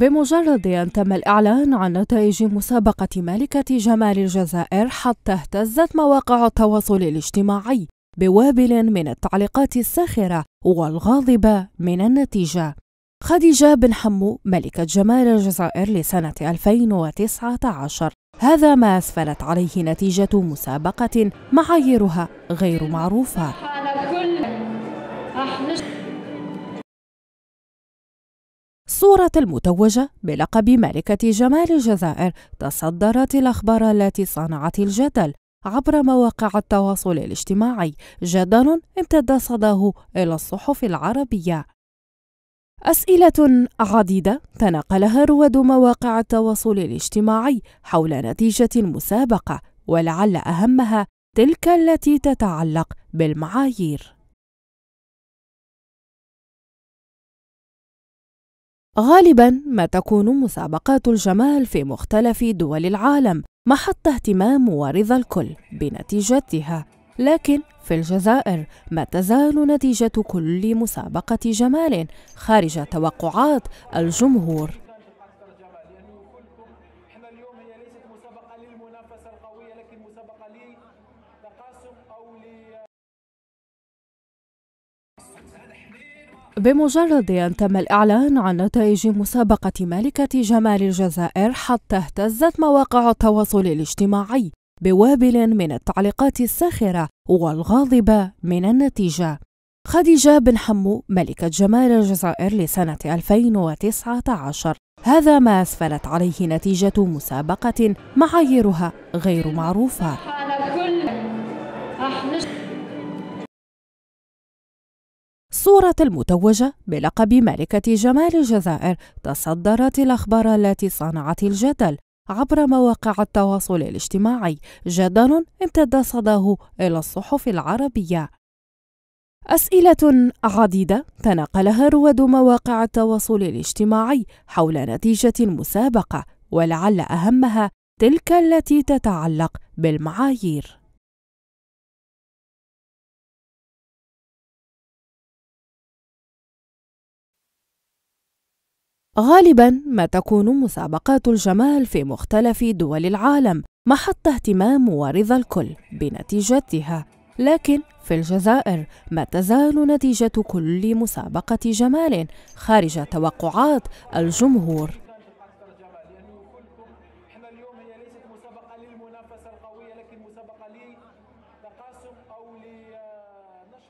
بمجرد أن تم الإعلان عن نتائج مسابقة ملكة جمال الجزائر حتى اهتزت مواقع التواصل الاجتماعي بوابل من التعليقات الساخرة والغاضبة من النتيجة خديجة بن حمو ملكة جمال الجزائر لسنة 2019 هذا ما أسفلت عليه نتيجة مسابقة معاييرها غير معروفة الصورة المتوجة بلقب ملكة جمال الجزائر تصدرت الأخبار التي صنعت الجدل عبر مواقع التواصل الاجتماعي جدل امتد صداه إلى الصحف العربية أسئلة عديدة تناقلها رواد مواقع التواصل الاجتماعي حول نتيجة المسابقة ولعل أهمها تلك التي تتعلق بالمعايير غالبا ما تكون مسابقات الجمال في مختلف دول العالم محط اهتمام ورضا الكل بنتيجتها لكن في الجزائر ما تزال نتيجة كل مسابقة جمال خارج توقعات الجمهور مسابقة للمنافسة القوية لكن مسابقة لتقاسم أو بمجرد أن تم الإعلان عن نتائج مسابقة ملكة جمال الجزائر حتى اهتزت مواقع التواصل الاجتماعي بوابل من التعليقات الساخرة والغاضبة من النتيجة خديجة بن حمو ملكة جمال الجزائر لسنة 2019 هذا ما أسفلت عليه نتيجة مسابقة معاييرها غير معروفة الصورة المتوجة بلقب ملكة جمال الجزائر تصدرت الأخبار التي صنعت الجدل عبر مواقع التواصل الاجتماعي جدل امتد صداه إلى الصحف العربية أسئلة عديدة تناقلها رواد مواقع التواصل الاجتماعي حول نتيجة المسابقة ولعل أهمها تلك التي تتعلق بالمعايير غالبا ما تكون مسابقات الجمال في مختلف دول العالم محط اهتمام ورضا الكل بنتيجتها لكن في الجزائر ما تزال نتيجة كل مسابقة جمال خارج توقعات الجمهور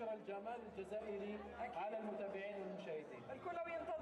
الجمال الجزائري على المتابعين والمشاهدين الكل ينتظر